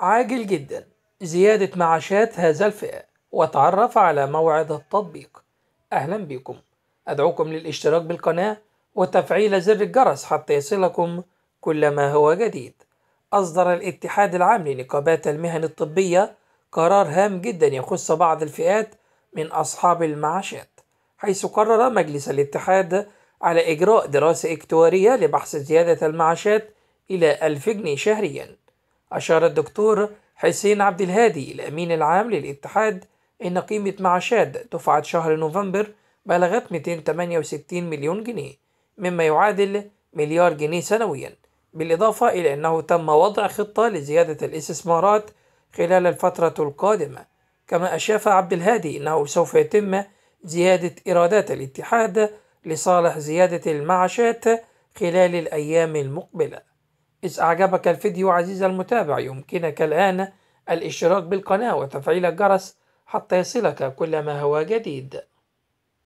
عاجل جدا زيادة معاشات هذا الفئة وتعرف على موعد التطبيق أهلا بكم أدعوكم للاشتراك بالقناة وتفعيل زر الجرس حتى يصلكم كل ما هو جديد أصدر الاتحاد العام لنقابات المهن الطبية قرار هام جدا يخص بعض الفئات من أصحاب المعاشات حيث قرر مجلس الاتحاد على إجراء دراسة إكتوارية لبحث زيادة المعاشات إلى ألف جنيه شهرياً أشار الدكتور حسين عبد الهادي الأمين العام للاتحاد إن قيمة معاشات دفعة شهر نوفمبر بلغت 268 مليون جنيه مما يعادل مليار جنيه سنويا بالإضافة إلى أنه تم وضع خطة لزيادة الاستثمارات خلال الفترة القادمة كما أشاف عبد الهادي أنه سوف يتم زيادة إيرادات الاتحاد لصالح زيادة المعاشات خلال الأيام المقبلة إذا أعجبك الفيديو عزيزي المتابع يمكنك الآن الاشتراك بالقناة وتفعيل الجرس حتى يصلك كل ما هو جديد